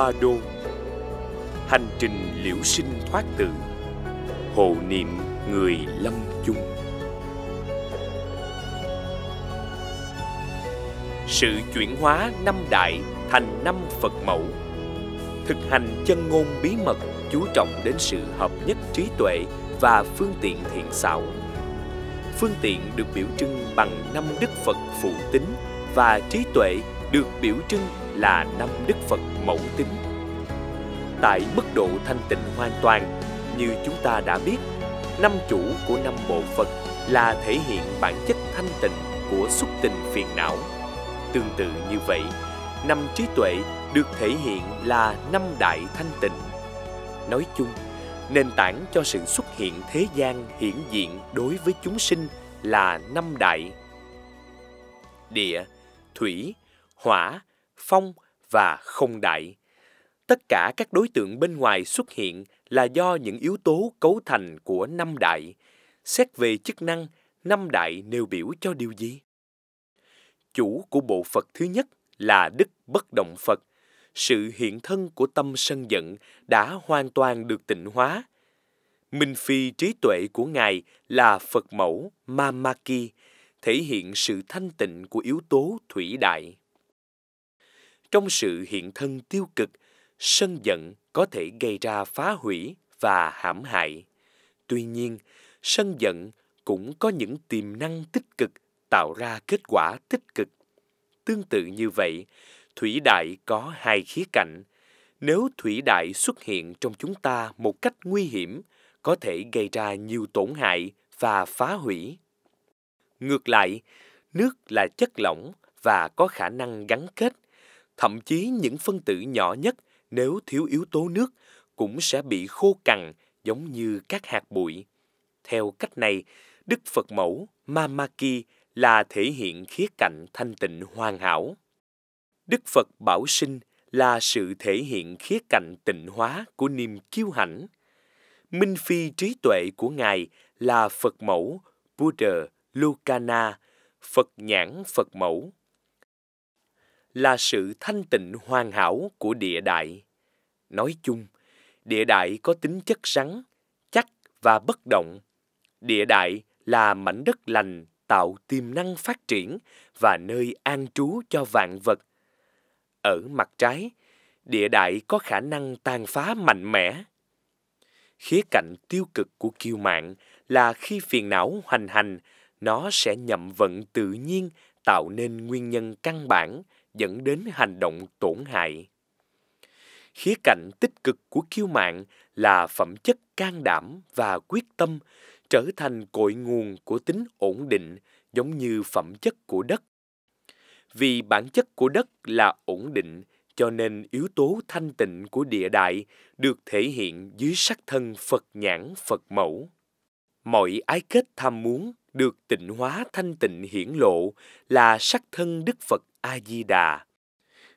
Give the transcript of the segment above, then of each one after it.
Ba Đô Hành trình liễu sinh thoát tử Hộ niệm người lâm chung Sự chuyển hóa năm đại thành năm Phật mẫu Thực hành chân ngôn bí mật chú trọng đến sự hợp nhất trí tuệ và phương tiện thiện xảo Phương tiện được biểu trưng bằng năm đức Phật phụ tính và trí tuệ được biểu trưng là năm đức Phật mẫu tính. Tại mức độ thanh tịnh hoàn toàn, như chúng ta đã biết, năm chủ của năm bộ Phật là thể hiện bản chất thanh tịnh của xúc tình phiền não. Tương tự như vậy, năm trí tuệ được thể hiện là năm đại thanh tịnh. Nói chung, nền tảng cho sự xuất hiện thế gian hiển diện đối với chúng sinh là năm đại địa, thủy, hỏa, phong và không đại. Tất cả các đối tượng bên ngoài xuất hiện là do những yếu tố cấu thành của năm đại. Xét về chức năng, năm đại nêu biểu cho điều gì? Chủ của bộ Phật thứ nhất là đức bất động Phật. Sự hiện thân của tâm sân giận đã hoàn toàn được tịnh hóa. Minh phi trí tuệ của Ngài là Phật mẫu Mamaki, thể hiện sự thanh tịnh của yếu tố thủy đại trong sự hiện thân tiêu cực sân giận có thể gây ra phá hủy và hãm hại tuy nhiên sân giận cũng có những tiềm năng tích cực tạo ra kết quả tích cực tương tự như vậy thủy đại có hai khía cạnh nếu thủy đại xuất hiện trong chúng ta một cách nguy hiểm có thể gây ra nhiều tổn hại và phá hủy ngược lại nước là chất lỏng và có khả năng gắn kết Thậm chí những phân tử nhỏ nhất nếu thiếu yếu tố nước cũng sẽ bị khô cằn giống như các hạt bụi. Theo cách này, Đức Phật mẫu Mamaki là thể hiện khía cạnh thanh tịnh hoàn hảo. Đức Phật bảo sinh là sự thể hiện khía cạnh tịnh hóa của niềm kiêu hãnh. Minh phi trí tuệ của Ngài là Phật mẫu Buddha Lukana, Phật nhãn Phật mẫu là sự thanh tịnh hoàn hảo của địa đại. Nói chung, địa đại có tính chất rắn, chắc và bất động. Địa đại là mảnh đất lành tạo tiềm năng phát triển và nơi an trú cho vạn vật. Ở mặt trái, địa đại có khả năng tàn phá mạnh mẽ. Khía cạnh tiêu cực của kiêu mạng là khi phiền não hoành hành, nó sẽ nhậm vận tự nhiên tạo nên nguyên nhân căn bản dẫn đến hành động tổn hại. Khía cạnh tích cực của kiêu mạng là phẩm chất can đảm và quyết tâm trở thành cội nguồn của tính ổn định giống như phẩm chất của đất. Vì bản chất của đất là ổn định, cho nên yếu tố thanh tịnh của địa đại được thể hiện dưới sắc thân Phật nhãn Phật mẫu. Mọi ái kết tham muốn được tịnh hóa thanh tịnh hiển lộ là sắc thân Đức Phật A-di-đà.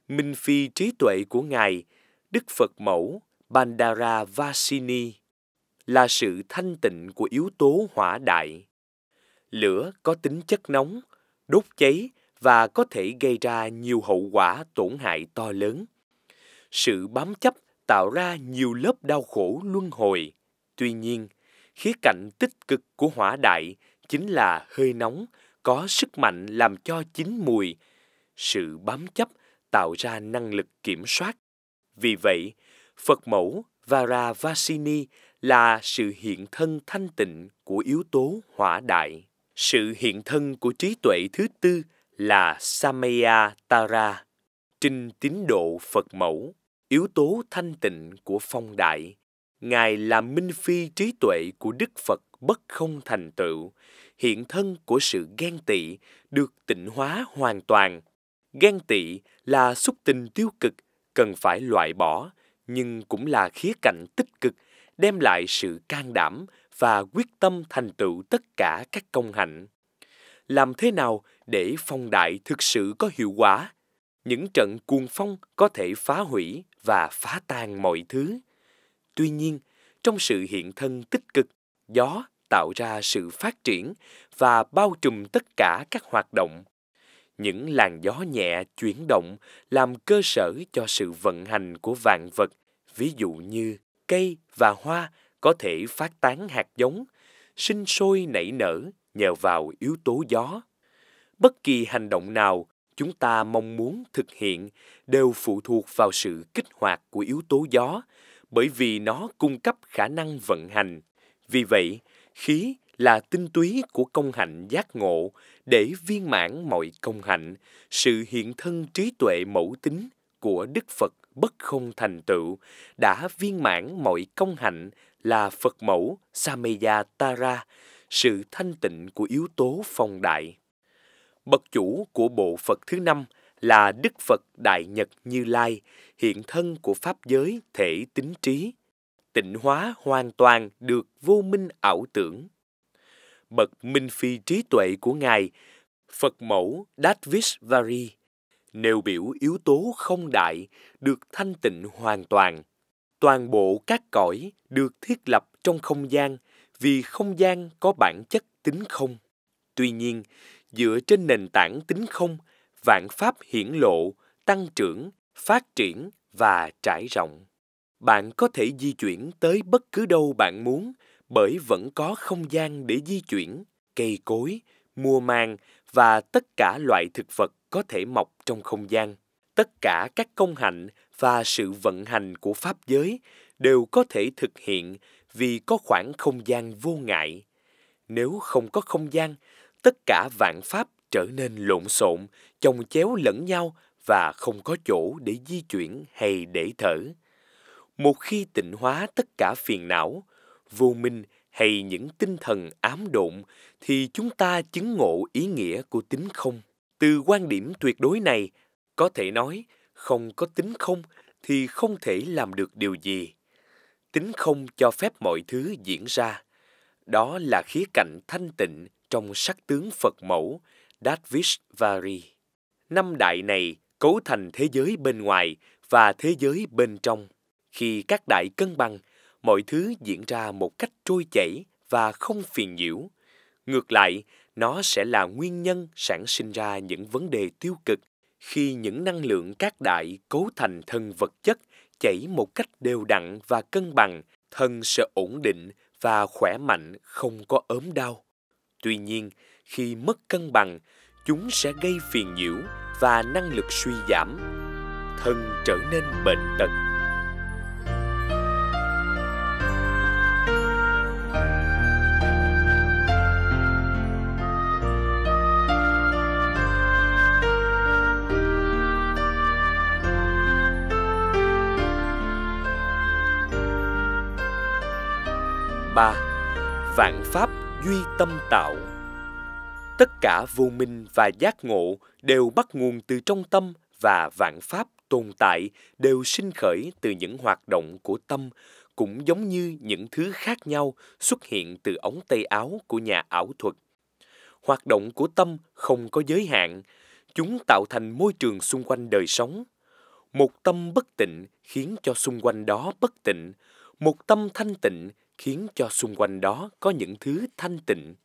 Minh phi trí tuệ của Ngài, Đức Phật Mẫu Bandara Vasini là sự thanh tịnh của yếu tố hỏa đại. Lửa có tính chất nóng, đốt cháy và có thể gây ra nhiều hậu quả tổn hại to lớn. Sự bám chấp tạo ra nhiều lớp đau khổ luân hồi. Tuy nhiên, khía cạnh tích cực của hỏa đại chính là hơi nóng, có sức mạnh làm cho chín mùi, sự bám chấp tạo ra năng lực kiểm soát. Vì vậy, Phật mẫu Varavasini là sự hiện thân thanh tịnh của yếu tố hỏa đại. Sự hiện thân của trí tuệ thứ tư là Samaya Tara. Trinh tín độ Phật mẫu, yếu tố thanh tịnh của phong đại. Ngài là minh phi trí tuệ của Đức Phật bất không thành tựu, hiện thân của sự ghen tị được tịnh hóa hoàn toàn – ghen tị là xúc tình tiêu cực cần phải loại bỏ nhưng cũng là khía cạnh tích cực đem lại sự can đảm và quyết tâm thành tựu tất cả các công hạnh làm thế nào để phong đại thực sự có hiệu quả những trận cuồng phong có thể phá hủy và phá tan mọi thứ tuy nhiên trong sự hiện thân tích cực gió tạo ra sự phát triển và bao trùm tất cả các hoạt động những làn gió nhẹ chuyển động làm cơ sở cho sự vận hành của vạn vật ví dụ như cây và hoa có thể phát tán hạt giống sinh sôi nảy nở nhờ vào yếu tố gió bất kỳ hành động nào chúng ta mong muốn thực hiện đều phụ thuộc vào sự kích hoạt của yếu tố gió bởi vì nó cung cấp khả năng vận hành vì vậy khí là tinh túy của công hạnh giác ngộ để viên mãn mọi công hạnh, sự hiện thân trí tuệ mẫu tính của Đức Phật bất không thành tựu đã viên mãn mọi công hạnh là Phật mẫu Sameya Tara, sự thanh tịnh của yếu tố phong đại. Bậc chủ của bộ Phật thứ năm là Đức Phật Đại Nhật Như Lai, hiện thân của Pháp giới thể tính trí. Tịnh hóa hoàn toàn được vô minh ảo tưởng, bậc minh phi trí tuệ của Ngài, Phật mẫu Dadvishvari, nêu biểu yếu tố không đại được thanh tịnh hoàn toàn. Toàn bộ các cõi được thiết lập trong không gian vì không gian có bản chất tính không. Tuy nhiên, dựa trên nền tảng tính không, vạn pháp hiển lộ, tăng trưởng, phát triển và trải rộng. Bạn có thể di chuyển tới bất cứ đâu bạn muốn – bởi vẫn có không gian để di chuyển, cây cối, mua mang và tất cả loại thực vật có thể mọc trong không gian. Tất cả các công hạnh và sự vận hành của pháp giới đều có thể thực hiện vì có khoảng không gian vô ngại. Nếu không có không gian, tất cả vạn pháp trở nên lộn xộn, chồng chéo lẫn nhau và không có chỗ để di chuyển hay để thở. Một khi tịnh hóa tất cả phiền não, vô minh hay những tinh thần ám độn thì chúng ta chứng ngộ ý nghĩa của tính không. Từ quan điểm tuyệt đối này, có thể nói không có tính không thì không thể làm được điều gì. Tính không cho phép mọi thứ diễn ra. Đó là khía cạnh thanh tịnh trong sắc tướng Phật mẫu Dadvishvari. Năm đại này cấu thành thế giới bên ngoài và thế giới bên trong. Khi các đại cân bằng – mọi thứ diễn ra một cách trôi chảy và không phiền nhiễu. Ngược lại, nó sẽ là nguyên nhân sản sinh ra những vấn đề tiêu cực khi những năng lượng các đại cấu thành thân vật chất chảy một cách đều đặn và cân bằng, thân sẽ ổn định và khỏe mạnh không có ốm đau. Tuy nhiên, khi mất cân bằng, chúng sẽ gây phiền nhiễu và năng lực suy giảm, thân trở nên bệnh tật. 3. Vạn pháp duy tâm tạo Tất cả vô minh và giác ngộ đều bắt nguồn từ trong tâm và vạn pháp tồn tại đều sinh khởi từ những hoạt động của tâm, cũng giống như những thứ khác nhau xuất hiện từ ống tay áo của nhà ảo thuật. Hoạt động của tâm không có giới hạn, chúng tạo thành môi trường xung quanh đời sống. Một tâm bất tịnh khiến cho xung quanh đó bất tịnh, một tâm thanh tịnh khiến cho xung quanh đó có những thứ thanh tịnh.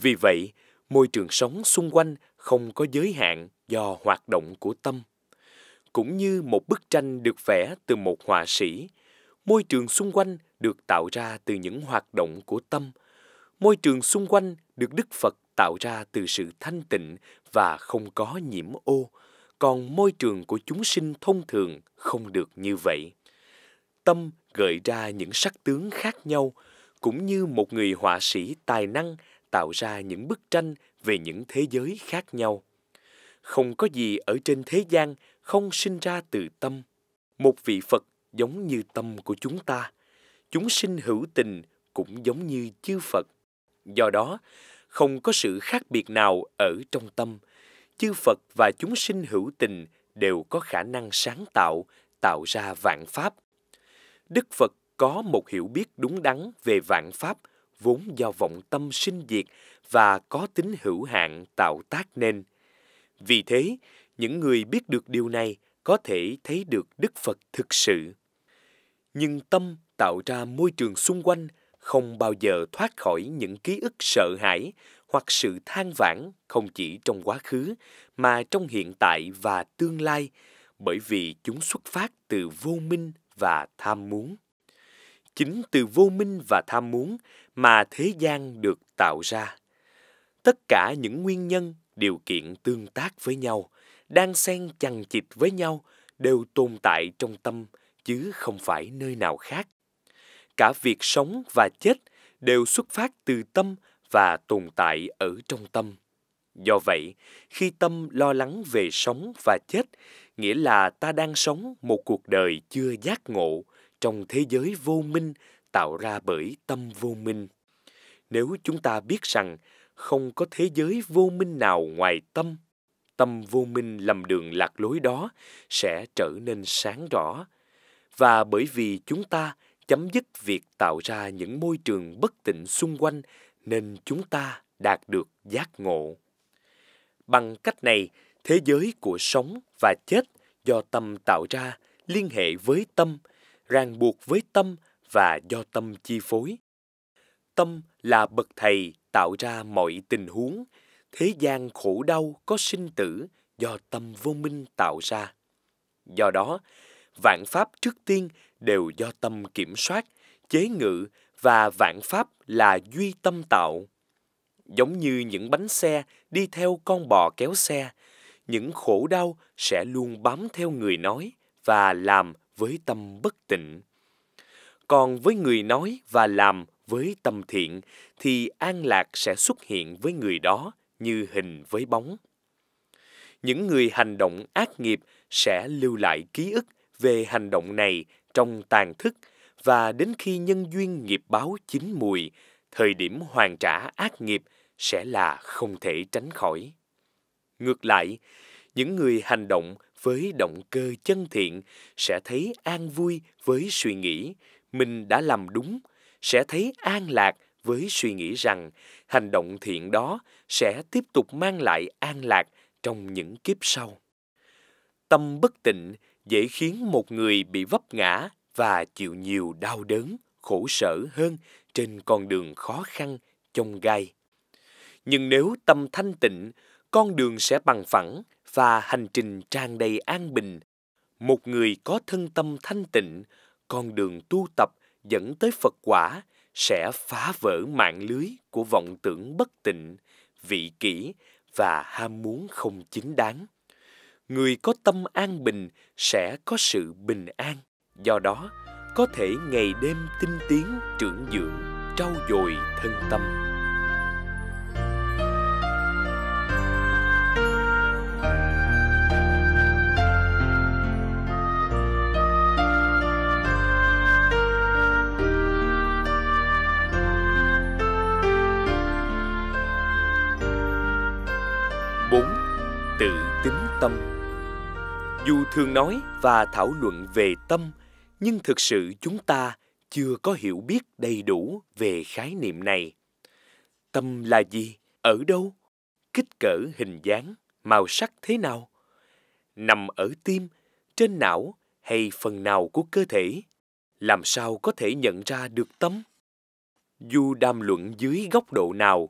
Vì vậy, môi trường sống xung quanh không có giới hạn do hoạt động của tâm. Cũng như một bức tranh được vẽ từ một họa sĩ, môi trường xung quanh được tạo ra từ những hoạt động của tâm. Môi trường xung quanh được Đức Phật tạo ra từ sự thanh tịnh và không có nhiễm ô, còn môi trường của chúng sinh thông thường không được như vậy. Tâm gợi ra những sắc tướng khác nhau, cũng như một người họa sĩ tài năng tạo ra những bức tranh về những thế giới khác nhau. Không có gì ở trên thế gian không sinh ra từ tâm. Một vị Phật giống như tâm của chúng ta. Chúng sinh hữu tình cũng giống như chư Phật. Do đó, không có sự khác biệt nào ở trong tâm. Chư Phật và chúng sinh hữu tình đều có khả năng sáng tạo, tạo ra vạn pháp, Đức Phật có một hiểu biết đúng đắn về vạn pháp vốn do vọng tâm sinh diệt và có tính hữu hạn tạo tác nên. Vì thế, những người biết được điều này có thể thấy được Đức Phật thực sự. Nhưng tâm tạo ra môi trường xung quanh không bao giờ thoát khỏi những ký ức sợ hãi hoặc sự than vãn không chỉ trong quá khứ mà trong hiện tại và tương lai bởi vì chúng xuất phát từ vô minh và tham muốn. Chính từ vô minh và tham muốn mà thế gian được tạo ra. Tất cả những nguyên nhân, điều kiện tương tác với nhau, đang xen chằng chịt với nhau đều tồn tại trong tâm chứ không phải nơi nào khác. Cả việc sống và chết đều xuất phát từ tâm và tồn tại ở trong tâm. Do vậy, khi tâm lo lắng về sống và chết nghĩa là ta đang sống một cuộc đời chưa giác ngộ trong thế giới vô minh tạo ra bởi tâm vô minh nếu chúng ta biết rằng không có thế giới vô minh nào ngoài tâm tâm vô minh lầm đường lạc lối đó sẽ trở nên sáng rõ và bởi vì chúng ta chấm dứt việc tạo ra những môi trường bất tịnh xung quanh nên chúng ta đạt được giác ngộ bằng cách này thế giới của sống và chết do tâm tạo ra liên hệ với tâm ràng buộc với tâm và do tâm chi phối tâm là bậc thầy tạo ra mọi tình huống thế gian khổ đau có sinh tử do tâm vô minh tạo ra do đó vạn pháp trước tiên đều do tâm kiểm soát chế ngự và vạn pháp là duy tâm tạo giống như những bánh xe đi theo con bò kéo xe những khổ đau sẽ luôn bám theo người nói và làm với tâm bất tịnh. Còn với người nói và làm với tâm thiện thì an lạc sẽ xuất hiện với người đó như hình với bóng. Những người hành động ác nghiệp sẽ lưu lại ký ức về hành động này trong tàn thức và đến khi nhân duyên nghiệp báo chín mùi, thời điểm hoàn trả ác nghiệp sẽ là không thể tránh khỏi. Ngược lại, những người hành động với động cơ chân thiện sẽ thấy an vui với suy nghĩ mình đã làm đúng, sẽ thấy an lạc với suy nghĩ rằng hành động thiện đó sẽ tiếp tục mang lại an lạc trong những kiếp sau. Tâm bất tịnh dễ khiến một người bị vấp ngã và chịu nhiều đau đớn, khổ sở hơn trên con đường khó khăn, chông gai. Nhưng nếu tâm thanh tịnh, con đường sẽ bằng phẳng và hành trình tràn đầy an bình. Một người có thân tâm thanh tịnh, con đường tu tập dẫn tới Phật quả sẽ phá vỡ mạng lưới của vọng tưởng bất tịnh, vị kỷ và ham muốn không chính đáng. Người có tâm an bình sẽ có sự bình an, do đó có thể ngày đêm tinh tiến trưởng dưỡng, trau dồi thân tâm. 4. Tự tính tâm Dù thường nói và thảo luận về tâm, nhưng thực sự chúng ta chưa có hiểu biết đầy đủ về khái niệm này. Tâm là gì? Ở đâu? Kích cỡ hình dáng, màu sắc thế nào? Nằm ở tim, trên não hay phần nào của cơ thể? Làm sao có thể nhận ra được tâm? Dù đàm luận dưới góc độ nào,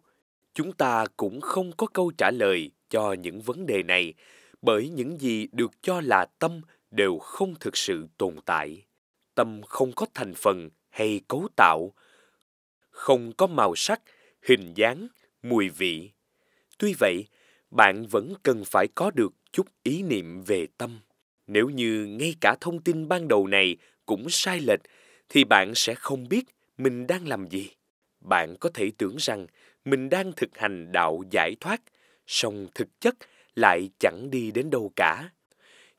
chúng ta cũng không có câu trả lời cho những vấn đề này bởi những gì được cho là tâm đều không thực sự tồn tại tâm không có thành phần hay cấu tạo không có màu sắc hình dáng mùi vị tuy vậy bạn vẫn cần phải có được chút ý niệm về tâm nếu như ngay cả thông tin ban đầu này cũng sai lệch thì bạn sẽ không biết mình đang làm gì bạn có thể tưởng rằng mình đang thực hành đạo giải thoát song thực chất lại chẳng đi đến đâu cả.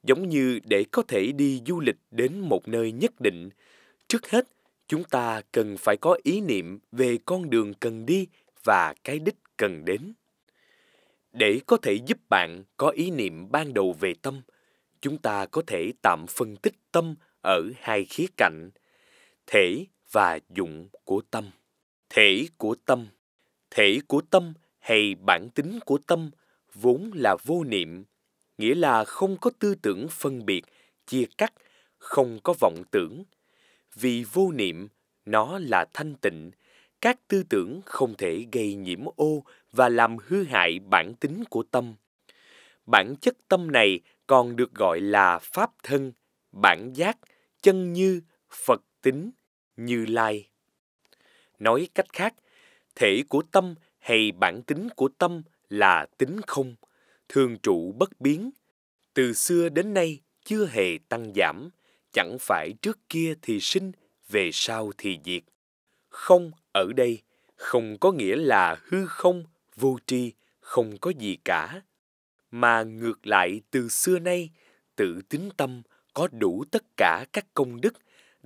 Giống như để có thể đi du lịch đến một nơi nhất định, trước hết chúng ta cần phải có ý niệm về con đường cần đi và cái đích cần đến. Để có thể giúp bạn có ý niệm ban đầu về tâm, chúng ta có thể tạm phân tích tâm ở hai khía cạnh, thể và dụng của tâm. Thể của tâm Thể của tâm hay bản tính của tâm vốn là vô niệm nghĩa là không có tư tưởng phân biệt chia cắt không có vọng tưởng vì vô niệm nó là thanh tịnh các tư tưởng không thể gây nhiễm ô và làm hư hại bản tính của tâm bản chất tâm này còn được gọi là pháp thân bản giác chân như phật tính như lai nói cách khác thể của tâm hay bản tính của tâm là tính không, thường trụ bất biến, từ xưa đến nay chưa hề tăng giảm, chẳng phải trước kia thì sinh, về sau thì diệt. Không ở đây không có nghĩa là hư không, vô tri, không có gì cả, mà ngược lại từ xưa nay, tự tính tâm có đủ tất cả các công đức,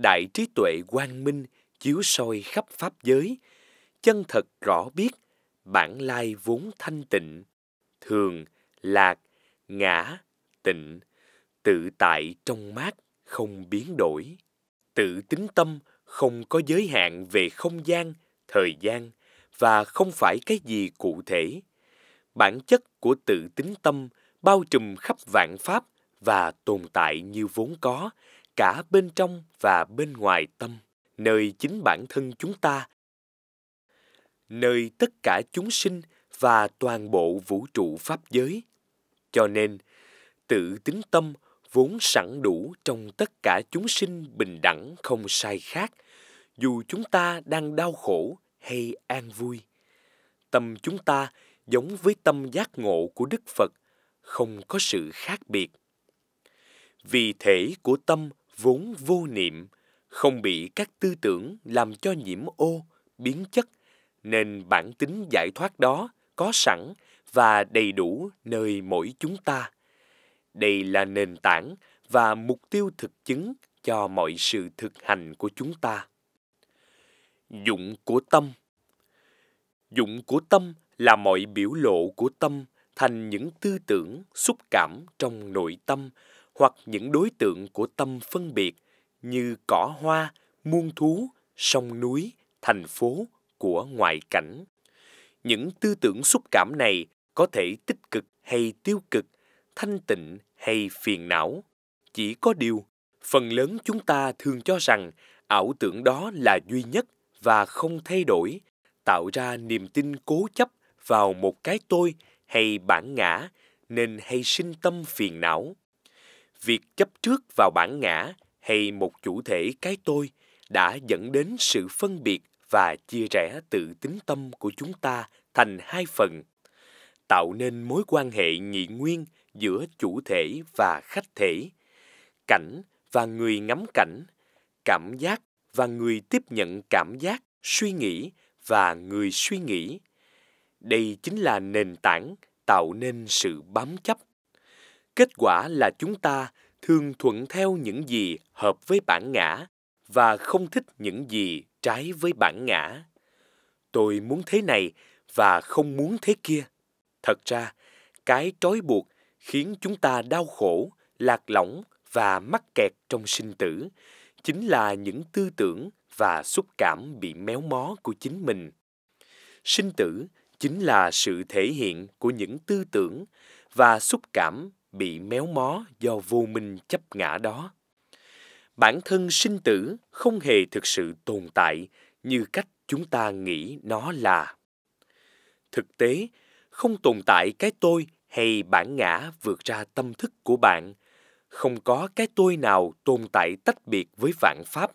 đại trí tuệ quang minh chiếu soi khắp pháp giới, chân thật rõ biết bản lai vốn thanh tịnh, thường, lạc, ngã, tịnh, tự tại trong mát, không biến đổi. Tự tính tâm không có giới hạn về không gian, thời gian và không phải cái gì cụ thể. Bản chất của tự tính tâm bao trùm khắp vạn pháp và tồn tại như vốn có, cả bên trong và bên ngoài tâm, nơi chính bản thân chúng ta nơi tất cả chúng sinh và toàn bộ vũ trụ pháp giới. Cho nên, tự tính tâm vốn sẵn đủ trong tất cả chúng sinh bình đẳng không sai khác, dù chúng ta đang đau khổ hay an vui. Tâm chúng ta giống với tâm giác ngộ của Đức Phật, không có sự khác biệt. Vì thể của tâm vốn vô niệm, không bị các tư tưởng làm cho nhiễm ô, biến chất – nên bản tính giải thoát đó có sẵn và đầy đủ nơi mỗi chúng ta đây là nền tảng và mục tiêu thực chứng cho mọi sự thực hành của chúng ta dụng của tâm dụng của tâm là mọi biểu lộ của tâm thành những tư tưởng xúc cảm trong nội tâm hoặc những đối tượng của tâm phân biệt như cỏ hoa muôn thú sông núi thành phố của ngoại cảnh. Những tư tưởng xúc cảm này có thể tích cực hay tiêu cực, thanh tịnh hay phiền não. Chỉ có điều, phần lớn chúng ta thường cho rằng ảo tưởng đó là duy nhất và không thay đổi, tạo ra niềm tin cố chấp vào một cái tôi hay bản ngã nên hay sinh tâm phiền não. Việc chấp trước vào bản ngã hay một chủ thể cái tôi đã dẫn đến sự phân biệt và chia rẽ tự tính tâm của chúng ta thành hai phần, tạo nên mối quan hệ nhị nguyên giữa chủ thể và khách thể, cảnh và người ngắm cảnh, cảm giác và người tiếp nhận cảm giác, suy nghĩ và người suy nghĩ. Đây chính là nền tảng tạo nên sự bám chấp. Kết quả là chúng ta thường thuận theo những gì hợp với bản ngã và không thích những gì trái với bản ngã. Tôi muốn thế này và không muốn thế kia. Thật ra, cái trói buộc khiến chúng ta đau khổ, lạc lõng và mắc kẹt trong sinh tử chính là những tư tưởng và xúc cảm bị méo mó của chính mình. Sinh tử chính là sự thể hiện của những tư tưởng và xúc cảm bị méo mó do vô minh chấp ngã đó bản thân sinh tử không hề thực sự tồn tại như cách chúng ta nghĩ nó là thực tế không tồn tại cái tôi hay bản ngã vượt ra tâm thức của bạn không có cái tôi nào tồn tại tách biệt với vạn pháp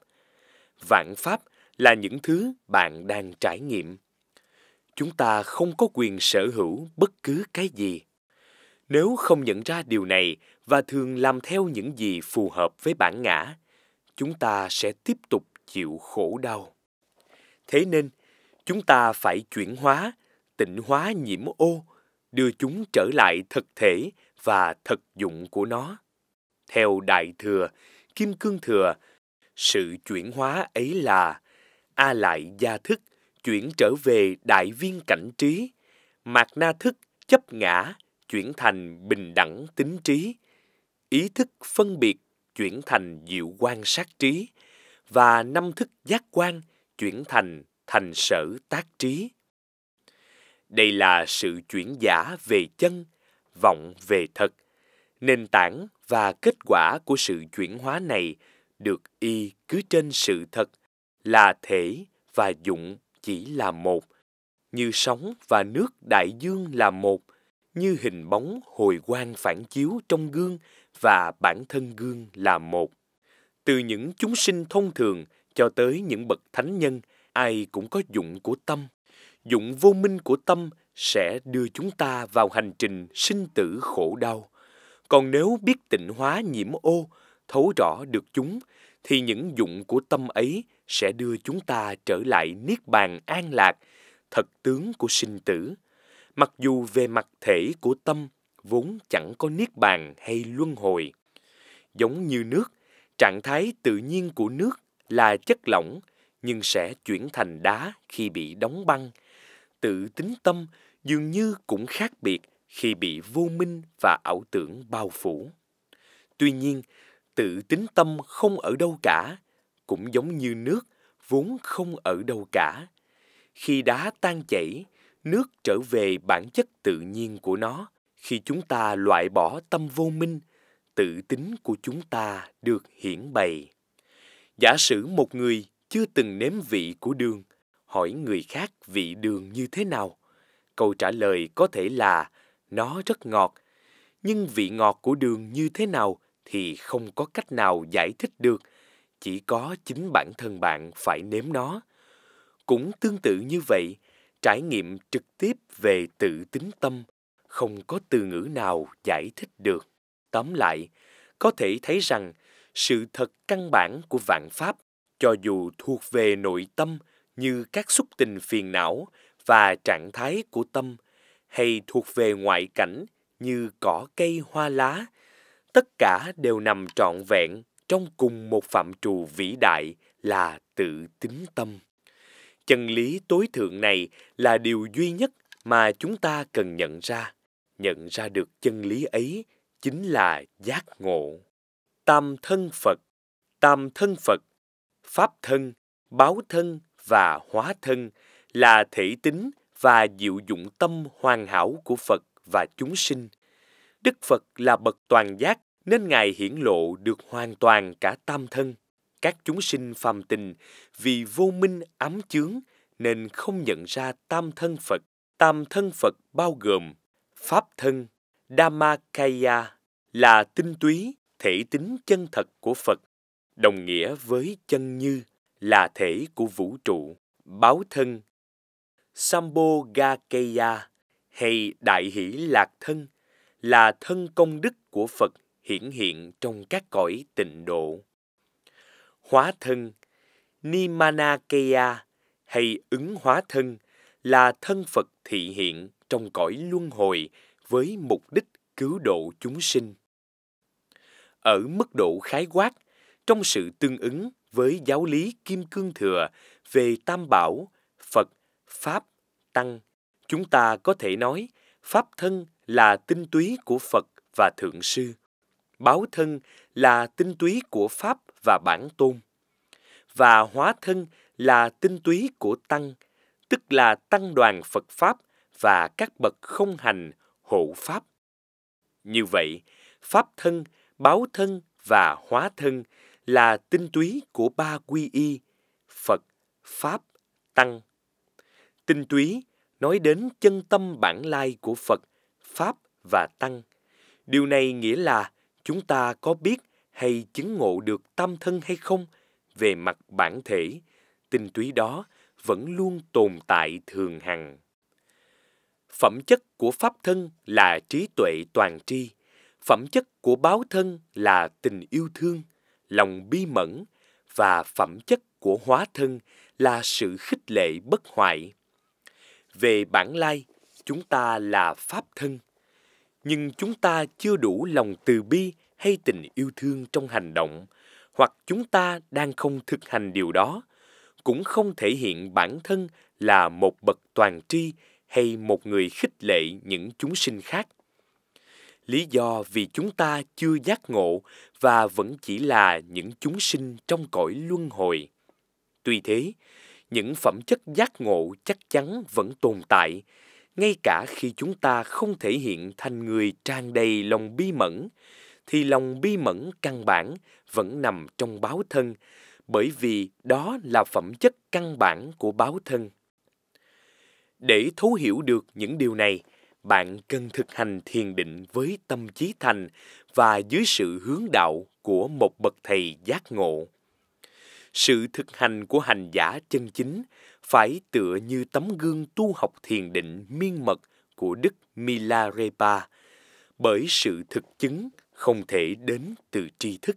vạn pháp là những thứ bạn đang trải nghiệm chúng ta không có quyền sở hữu bất cứ cái gì nếu không nhận ra điều này và thường làm theo những gì phù hợp với bản ngã chúng ta sẽ tiếp tục chịu khổ đau. Thế nên, chúng ta phải chuyển hóa, tịnh hóa nhiễm ô, đưa chúng trở lại thực thể và thực dụng của nó. Theo Đại Thừa, Kim Cương Thừa, sự chuyển hóa ấy là A Lại Gia Thức chuyển trở về Đại Viên Cảnh Trí, Mạc Na Thức chấp ngã chuyển thành bình đẳng tính trí, ý thức phân biệt chuyển thành diệu quan sát trí và năm thức giác quan chuyển thành thành sở tác trí. Đây là sự chuyển giả về chân, vọng về thật. Nền tảng và kết quả của sự chuyển hóa này được y cứ trên sự thật là thể và dụng chỉ là một, như sóng và nước đại dương là một, như hình bóng hồi quang phản chiếu trong gương và bản thân gương là một. Từ những chúng sinh thông thường cho tới những bậc thánh nhân, ai cũng có dụng của tâm. Dụng vô minh của tâm sẽ đưa chúng ta vào hành trình sinh tử khổ đau. Còn nếu biết tịnh hóa nhiễm ô, thấu rõ được chúng, thì những dụng của tâm ấy sẽ đưa chúng ta trở lại niết bàn an lạc, thật tướng của sinh tử. Mặc dù về mặt thể của tâm vốn chẳng có niết bàn hay luân hồi. Giống như nước, trạng thái tự nhiên của nước là chất lỏng nhưng sẽ chuyển thành đá khi bị đóng băng. Tự tính tâm dường như cũng khác biệt khi bị vô minh và ảo tưởng bao phủ. Tuy nhiên, tự tính tâm không ở đâu cả, cũng giống như nước vốn không ở đâu cả. Khi đá tan chảy, nước trở về bản chất tự nhiên của nó, khi chúng ta loại bỏ tâm vô minh tự tính của chúng ta được hiển bày giả sử một người chưa từng nếm vị của đường hỏi người khác vị đường như thế nào câu trả lời có thể là nó rất ngọt nhưng vị ngọt của đường như thế nào thì không có cách nào giải thích được chỉ có chính bản thân bạn phải nếm nó cũng tương tự như vậy trải nghiệm trực tiếp về tự tính tâm không có từ ngữ nào giải thích được. Tóm lại, có thể thấy rằng sự thật căn bản của vạn pháp cho dù thuộc về nội tâm như các xúc tình phiền não và trạng thái của tâm hay thuộc về ngoại cảnh như cỏ cây hoa lá tất cả đều nằm trọn vẹn trong cùng một phạm trù vĩ đại là tự tính tâm chân lý tối thượng này là điều duy nhất mà chúng ta cần nhận ra nhận ra được chân lý ấy chính là giác ngộ. Tam thân Phật, tam thân Phật, pháp thân, báo thân và hóa thân là thể tính và diệu dụng tâm hoàn hảo của Phật và chúng sinh. Đức Phật là bậc toàn giác nên Ngài hiển lộ được hoàn toàn cả tam thân. Các chúng sinh phàm tình vì vô minh ám chướng nên không nhận ra tam thân Phật. Tam thân Phật bao gồm Pháp thân Dhammakaya là tinh túy, thể tính chân thật của Phật, đồng nghĩa với chân như là thể của vũ trụ, báo thân. Sambhogakaya hay Đại Hỷ Lạc Thân là thân công đức của Phật hiển hiện trong các cõi tịnh độ. Hóa thân Nimanakaya hay ứng hóa thân là thân Phật thị hiện trong cõi luân hồi với mục đích cứu độ chúng sinh. Ở mức độ khái quát, trong sự tương ứng với giáo lý Kim Cương Thừa về Tam Bảo, Phật, Pháp, Tăng, chúng ta có thể nói Pháp thân là tinh túy của Phật và Thượng Sư. Báo thân là tinh túy của Pháp và Bản Tôn. Và hóa thân là tinh túy của Tăng, tức là Tăng đoàn Phật Pháp và các bậc không hành hộ pháp. Như vậy, pháp thân, báo thân và hóa thân là tinh túy của ba quy y, Phật, Pháp, Tăng. Tinh túy nói đến chân tâm bản lai của Phật, Pháp và Tăng. Điều này nghĩa là chúng ta có biết hay chứng ngộ được tâm thân hay không về mặt bản thể, tinh túy đó vẫn luôn tồn tại thường hằng phẩm chất của pháp thân là trí tuệ toàn tri phẩm chất của báo thân là tình yêu thương lòng bi mẫn và phẩm chất của hóa thân là sự khích lệ bất hoại về bản lai chúng ta là pháp thân nhưng chúng ta chưa đủ lòng từ bi hay tình yêu thương trong hành động hoặc chúng ta đang không thực hành điều đó cũng không thể hiện bản thân là một bậc toàn tri hay một người khích lệ những chúng sinh khác lý do vì chúng ta chưa giác ngộ và vẫn chỉ là những chúng sinh trong cõi luân hồi tuy thế những phẩm chất giác ngộ chắc chắn vẫn tồn tại ngay cả khi chúng ta không thể hiện thành người tràn đầy lòng bi mẫn thì lòng bi mẫn căn bản vẫn nằm trong báo thân bởi vì đó là phẩm chất căn bản của báo thân để thấu hiểu được những điều này, bạn cần thực hành thiền định với tâm trí thành và dưới sự hướng đạo của một bậc thầy giác ngộ. Sự thực hành của hành giả chân chính phải tựa như tấm gương tu học thiền định miên mật của Đức Milarepa, bởi sự thực chứng không thể đến từ tri thức.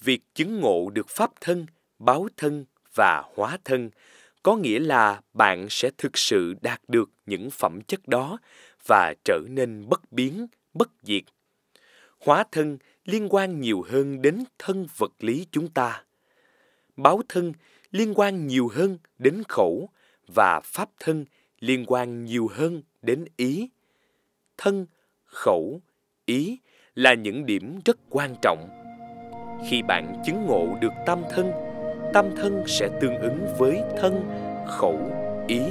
Việc chứng ngộ được pháp thân, báo thân và hóa thân – có nghĩa là bạn sẽ thực sự đạt được những phẩm chất đó và trở nên bất biến, bất diệt. Hóa thân liên quan nhiều hơn đến thân vật lý chúng ta. Báo thân liên quan nhiều hơn đến khẩu và pháp thân liên quan nhiều hơn đến ý. Thân, khẩu, ý là những điểm rất quan trọng. Khi bạn chứng ngộ được tam thân tam thân sẽ tương ứng với thân, khẩu, ý.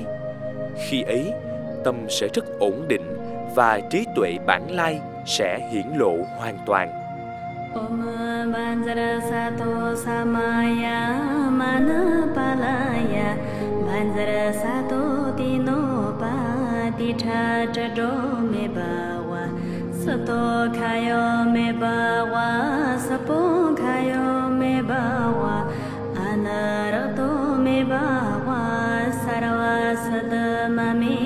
Khi ấy, tâm sẽ rất ổn định và trí tuệ bản lai sẽ hiển lộ hoàn toàn. Sato kayo me bawa, sapo kayo me bawa. Mummy